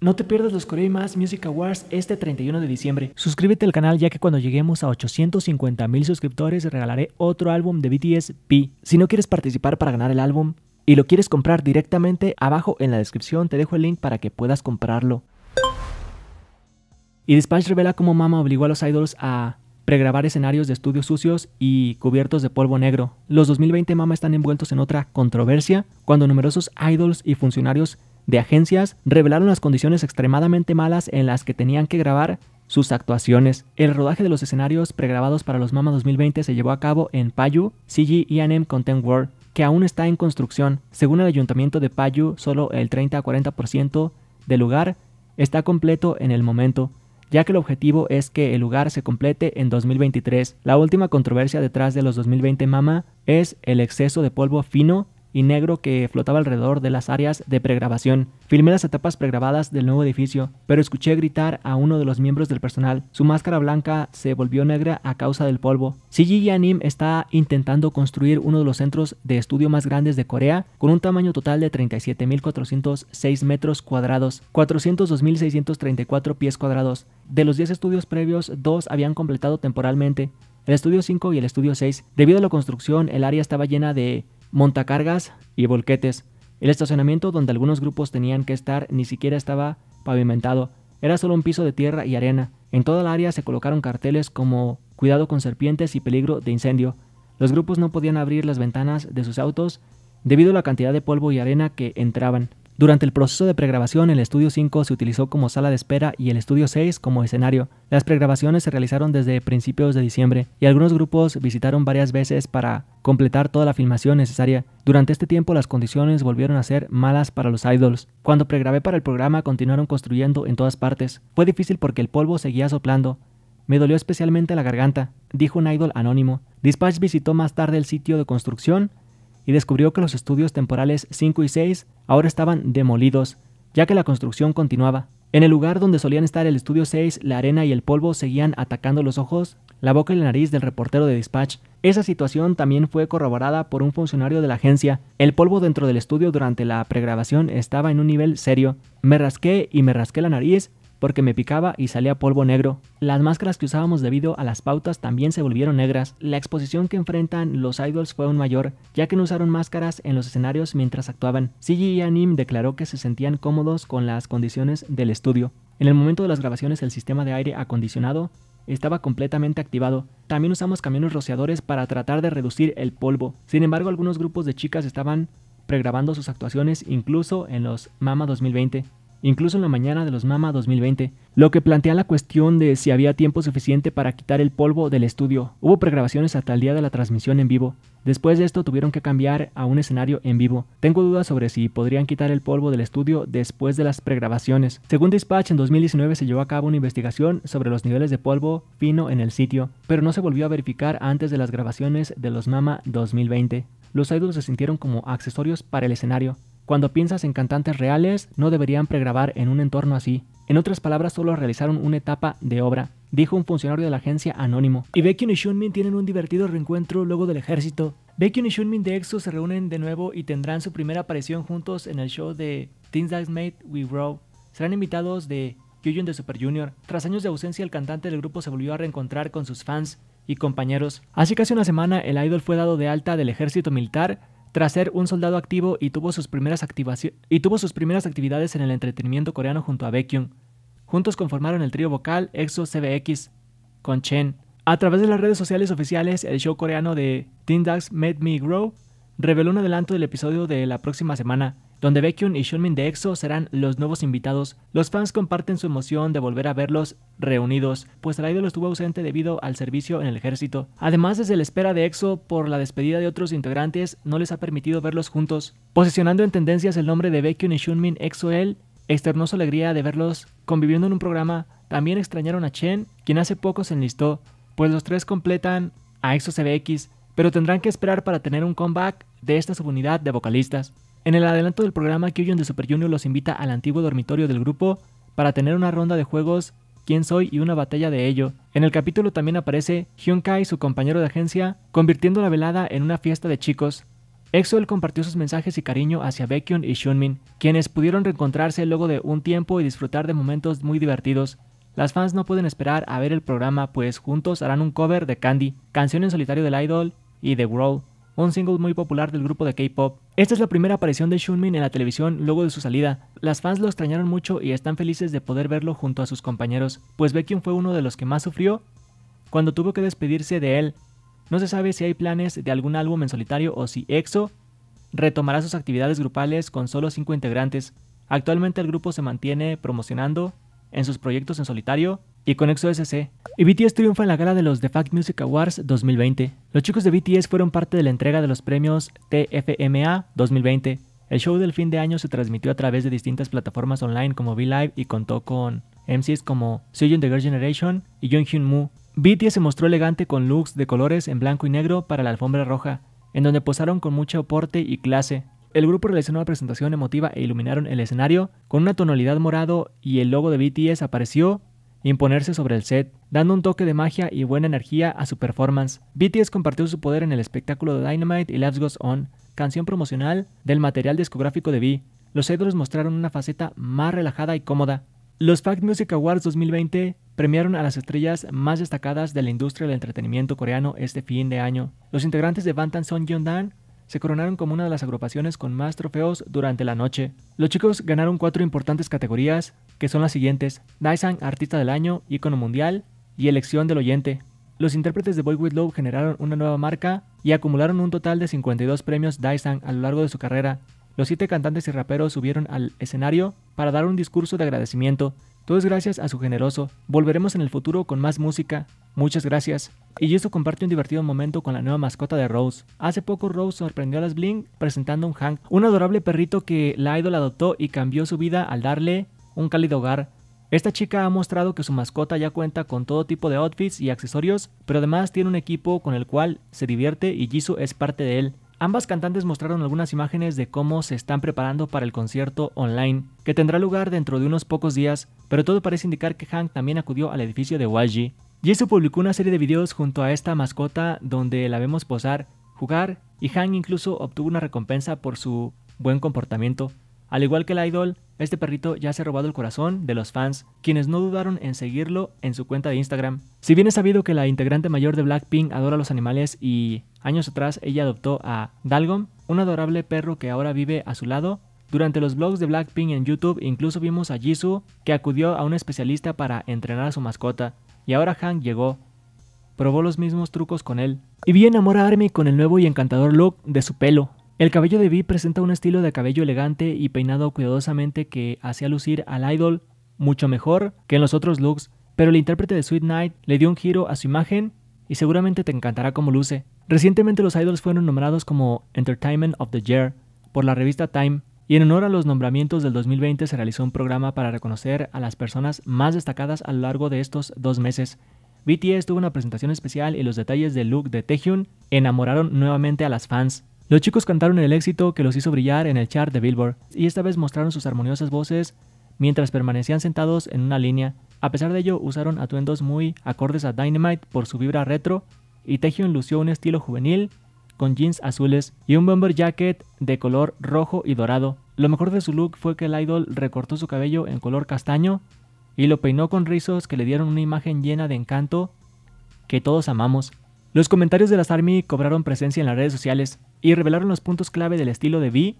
No te pierdas los Corey Más Music Awards este 31 de diciembre. Suscríbete al canal ya que cuando lleguemos a 850 mil suscriptores regalaré otro álbum de BTS P. Si no quieres participar para ganar el álbum y lo quieres comprar directamente, abajo en la descripción te dejo el link para que puedas comprarlo. Y Dispatch revela cómo Mama obligó a los idols a pregrabar escenarios de estudios sucios y cubiertos de polvo negro. Los 2020 Mama están envueltos en otra controversia cuando numerosos idols y funcionarios de agencias revelaron las condiciones extremadamente malas en las que tenían que grabar sus actuaciones. El rodaje de los escenarios pregrabados para los Mama 2020 se llevó a cabo en Payu, e M Content World, que aún está en construcción. Según el ayuntamiento de Payu, solo el 30 40% del lugar está completo en el momento, ya que el objetivo es que el lugar se complete en 2023. La última controversia detrás de los 2020 Mama es el exceso de polvo fino y negro que flotaba alrededor de las áreas de pregrabación. Filmé las etapas pregrabadas del nuevo edificio, pero escuché gritar a uno de los miembros del personal. Su máscara blanca se volvió negra a causa del polvo. CG Anim está intentando construir uno de los centros de estudio más grandes de Corea, con un tamaño total de 37.406 metros cuadrados, 402.634 pies cuadrados. De los 10 estudios previos, dos habían completado temporalmente. El estudio 5 y el estudio 6. Debido a la construcción, el área estaba llena de montacargas y volquetes. El estacionamiento donde algunos grupos tenían que estar ni siquiera estaba pavimentado, era solo un piso de tierra y arena. En toda la área se colocaron carteles como cuidado con serpientes y peligro de incendio. Los grupos no podían abrir las ventanas de sus autos debido a la cantidad de polvo y arena que entraban. Durante el proceso de pregrabación, el estudio 5 se utilizó como sala de espera y el estudio 6 como escenario. Las pregrabaciones se realizaron desde principios de diciembre y algunos grupos visitaron varias veces para completar toda la filmación necesaria. Durante este tiempo las condiciones volvieron a ser malas para los idols. Cuando pregrabé para el programa continuaron construyendo en todas partes. Fue difícil porque el polvo seguía soplando. Me dolió especialmente la garganta, dijo un idol anónimo. Dispatch visitó más tarde el sitio de construcción y descubrió que los estudios temporales 5 y 6 ahora estaban demolidos, ya que la construcción continuaba. En el lugar donde solían estar el estudio 6, la arena y el polvo seguían atacando los ojos, la boca y la nariz del reportero de dispatch. Esa situación también fue corroborada por un funcionario de la agencia. El polvo dentro del estudio durante la pregrabación estaba en un nivel serio. Me rasqué y me rasqué la nariz porque me picaba y salía polvo negro. Las máscaras que usábamos debido a las pautas también se volvieron negras. La exposición que enfrentan los idols fue aún mayor, ya que no usaron máscaras en los escenarios mientras actuaban. CG Anim declaró que se sentían cómodos con las condiciones del estudio. En el momento de las grabaciones el sistema de aire acondicionado estaba completamente activado. También usamos camiones rociadores para tratar de reducir el polvo. Sin embargo, algunos grupos de chicas estaban pregrabando sus actuaciones incluso en los Mama 2020 incluso en la mañana de los MAMA 2020, lo que plantea la cuestión de si había tiempo suficiente para quitar el polvo del estudio. Hubo pregrabaciones hasta el día de la transmisión en vivo. Después de esto tuvieron que cambiar a un escenario en vivo. Tengo dudas sobre si podrían quitar el polvo del estudio después de las pregrabaciones. Según Dispatch, en 2019 se llevó a cabo una investigación sobre los niveles de polvo fino en el sitio, pero no se volvió a verificar antes de las grabaciones de los MAMA 2020. Los idols se sintieron como accesorios para el escenario, cuando piensas en cantantes reales, no deberían pregrabar en un entorno así. En otras palabras, solo realizaron una etapa de obra, dijo un funcionario de la agencia anónimo. Y Baekhyun y Shunmin tienen un divertido reencuentro luego del ejército. Baekhyun y Shunmin de EXO se reúnen de nuevo y tendrán su primera aparición juntos en el show de Things That Made We Grow. Serán invitados de Kyujin de Super Junior. Tras años de ausencia, el cantante del grupo se volvió a reencontrar con sus fans y compañeros. Hace casi una semana, el idol fue dado de alta del ejército militar tras ser un soldado activo y tuvo sus primeras, actividades en el entretenimiento coreano junto a Baekhyun. Juntos conformaron el trío vocal EXO CBX con Chen. A través de las redes sociales oficiales, el show coreano de Teen Dax Made Me Grow reveló un adelanto del episodio de la próxima semana, donde Baekhyun y Shunmin de EXO serán los nuevos invitados. Los fans comparten su emoción de volver a verlos reunidos, pues el lo estuvo ausente debido al servicio en el ejército. Además, desde la espera de EXO por la despedida de otros integrantes, no les ha permitido verlos juntos. Posicionando en tendencias el nombre de Baekhyun y Shunmin EXO-L, externó su alegría de verlos conviviendo en un programa. También extrañaron a Chen, quien hace poco se enlistó, pues los tres completan a EXO-CBX, pero tendrán que esperar para tener un comeback de esta subunidad de vocalistas. En el adelanto del programa, Kyujin de Super Junior los invita al antiguo dormitorio del grupo para tener una ronda de juegos quién soy y una batalla de ello. En el capítulo también aparece Hyun Kai, su compañero de agencia, convirtiendo la velada en una fiesta de chicos. Exoel compartió sus mensajes y cariño hacia Baekhyun y Shunmin, quienes pudieron reencontrarse luego de un tiempo y disfrutar de momentos muy divertidos. Las fans no pueden esperar a ver el programa, pues juntos harán un cover de Candy, canción en solitario del Idol y The Growl, un single muy popular del grupo de K-pop. Esta es la primera aparición de Shunmin en la televisión luego de su salida. Las fans lo extrañaron mucho y están felices de poder verlo junto a sus compañeros, pues Baekhyun fue uno de los que más sufrió cuando tuvo que despedirse de él. No se sabe si hay planes de algún álbum en solitario o si EXO retomará sus actividades grupales con solo 5 integrantes. Actualmente el grupo se mantiene promocionando en sus proyectos en solitario y con EXO-SC. Y BTS triunfa en la gala de los The Fact Music Awards 2020. Los chicos de BTS fueron parte de la entrega de los premios TFMA 2020. El show del fin de año se transmitió a través de distintas plataformas online como VLive y contó con MCs como Sejun The Girl Generation y Hyun Moo. BTS se mostró elegante con looks de colores en blanco y negro para la alfombra roja, en donde posaron con mucho aporte y clase. El grupo realizó una presentación emotiva e iluminaron el escenario con una tonalidad morado y el logo de BTS apareció imponerse sobre el set, dando un toque de magia y buena energía a su performance. BTS compartió su poder en el espectáculo de Dynamite y Let's Goes On, canción promocional del material discográfico de V. Los ídolos mostraron una faceta más relajada y cómoda. Los Fact Music Awards 2020 premiaron a las estrellas más destacadas de la industria del entretenimiento coreano este fin de año. Los integrantes de Bantan Son Dan, se coronaron como una de las agrupaciones con más trofeos durante la noche. Los chicos ganaron cuatro importantes categorías, que son las siguientes, Dyson Artista del Año, Icono Mundial y Elección del Oyente. Los intérpretes de Boy With Love generaron una nueva marca y acumularon un total de 52 premios Dyson a lo largo de su carrera. Los siete cantantes y raperos subieron al escenario para dar un discurso de agradecimiento. Todo es gracias a su generoso. Volveremos en el futuro con más música, Muchas gracias. Y Jisoo comparte un divertido momento con la nueva mascota de Rose. Hace poco Rose sorprendió a las Bling presentando un Hank, un adorable perrito que la idol adoptó y cambió su vida al darle un cálido hogar. Esta chica ha mostrado que su mascota ya cuenta con todo tipo de outfits y accesorios, pero además tiene un equipo con el cual se divierte y Jisoo es parte de él. Ambas cantantes mostraron algunas imágenes de cómo se están preparando para el concierto online, que tendrá lugar dentro de unos pocos días, pero todo parece indicar que Hank también acudió al edificio de YG. Jisoo publicó una serie de videos junto a esta mascota donde la vemos posar, jugar y Han incluso obtuvo una recompensa por su buen comportamiento. Al igual que la idol, este perrito ya se ha robado el corazón de los fans, quienes no dudaron en seguirlo en su cuenta de Instagram. Si bien es sabido que la integrante mayor de Blackpink adora los animales y años atrás ella adoptó a Dalgom, un adorable perro que ahora vive a su lado, durante los vlogs de Blackpink en YouTube incluso vimos a Jisoo que acudió a un especialista para entrenar a su mascota y ahora Hank llegó. Probó los mismos trucos con él. Y vi enamorarme con el nuevo y encantador look de su pelo. El cabello de Vi presenta un estilo de cabello elegante y peinado cuidadosamente que hacía lucir al idol mucho mejor que en los otros looks, pero el intérprete de Sweet Night le dio un giro a su imagen y seguramente te encantará cómo luce. Recientemente los idols fueron nombrados como Entertainment of the Year por la revista Time y en honor a los nombramientos del 2020 se realizó un programa para reconocer a las personas más destacadas a lo largo de estos dos meses. BTS tuvo una presentación especial y los detalles del look de Taehyung enamoraron nuevamente a las fans. Los chicos cantaron el éxito que los hizo brillar en el chart de Billboard y esta vez mostraron sus armoniosas voces mientras permanecían sentados en una línea. A pesar de ello, usaron atuendos muy acordes a Dynamite por su vibra retro y Taehyung lució un estilo juvenil con jeans azules y un bomber jacket de color rojo y dorado. Lo mejor de su look fue que el idol recortó su cabello en color castaño y lo peinó con rizos que le dieron una imagen llena de encanto que todos amamos. Los comentarios de las ARMY cobraron presencia en las redes sociales y revelaron los puntos clave del estilo de V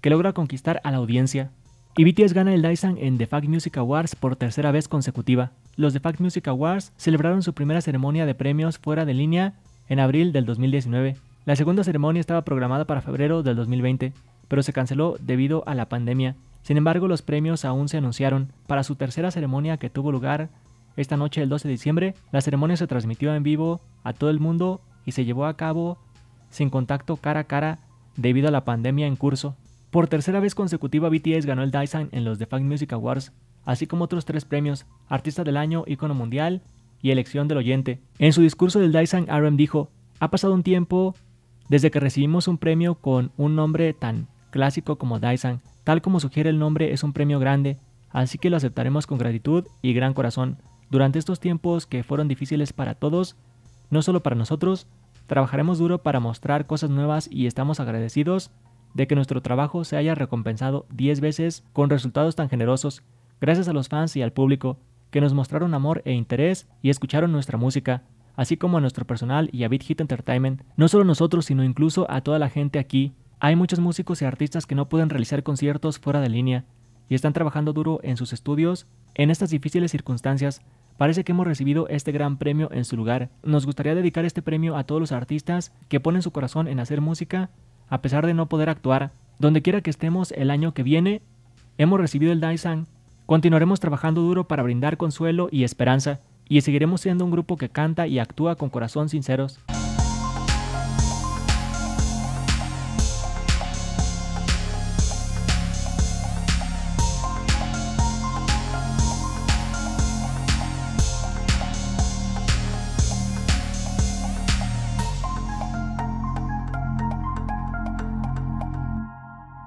que logra conquistar a la audiencia. Y BTS gana el Dyson en The Fact Music Awards por tercera vez consecutiva. Los The Fact Music Awards celebraron su primera ceremonia de premios fuera de línea en abril del 2019. La segunda ceremonia estaba programada para febrero del 2020, pero se canceló debido a la pandemia. Sin embargo, los premios aún se anunciaron para su tercera ceremonia que tuvo lugar esta noche del 12 de diciembre. La ceremonia se transmitió en vivo a todo el mundo y se llevó a cabo sin contacto cara a cara debido a la pandemia en curso. Por tercera vez consecutiva, BTS ganó el Dyson en los The Fact Music Awards, así como otros tres premios, Artista del Año, Icono Mundial y Elección del Oyente. En su discurso del Dyson, RM dijo, ha pasado un tiempo desde que recibimos un premio con un nombre tan clásico como Dyson, tal como sugiere el nombre es un premio grande, así que lo aceptaremos con gratitud y gran corazón. Durante estos tiempos que fueron difíciles para todos, no solo para nosotros, trabajaremos duro para mostrar cosas nuevas y estamos agradecidos de que nuestro trabajo se haya recompensado 10 veces con resultados tan generosos, gracias a los fans y al público que nos mostraron amor e interés y escucharon nuestra música así como a nuestro personal y a Beat Hit Entertainment, no solo nosotros, sino incluso a toda la gente aquí. Hay muchos músicos y artistas que no pueden realizar conciertos fuera de línea y están trabajando duro en sus estudios en estas difíciles circunstancias. Parece que hemos recibido este gran premio en su lugar. Nos gustaría dedicar este premio a todos los artistas que ponen su corazón en hacer música a pesar de no poder actuar. Donde quiera que estemos el año que viene, hemos recibido el Daisan. Continuaremos trabajando duro para brindar consuelo y esperanza y seguiremos siendo un grupo que canta y actúa con corazón sinceros.